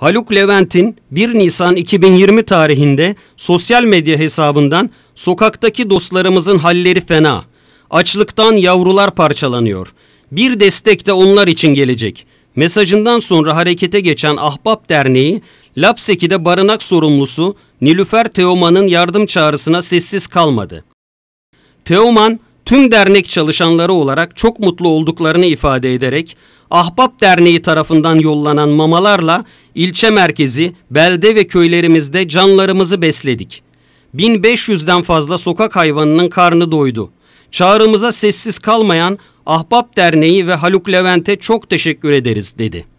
Haluk Levent'in 1 Nisan 2020 tarihinde sosyal medya hesabından sokaktaki dostlarımızın halleri fena. Açlıktan yavrular parçalanıyor. Bir destek de onlar için gelecek. Mesajından sonra harekete geçen Ahbap Derneği, Lapseki'de barınak sorumlusu Nilüfer Teoman'ın yardım çağrısına sessiz kalmadı. Teoman, tüm dernek çalışanları olarak çok mutlu olduklarını ifade ederek Ahbap Derneği tarafından yollanan mamalarla ilçe merkezi, belde ve köylerimizde canlarımızı besledik. 1500'den fazla sokak hayvanının karnı doydu. Çağrımıza sessiz kalmayan Ahbap Derneği ve Haluk Levent'e çok teşekkür ederiz dedi.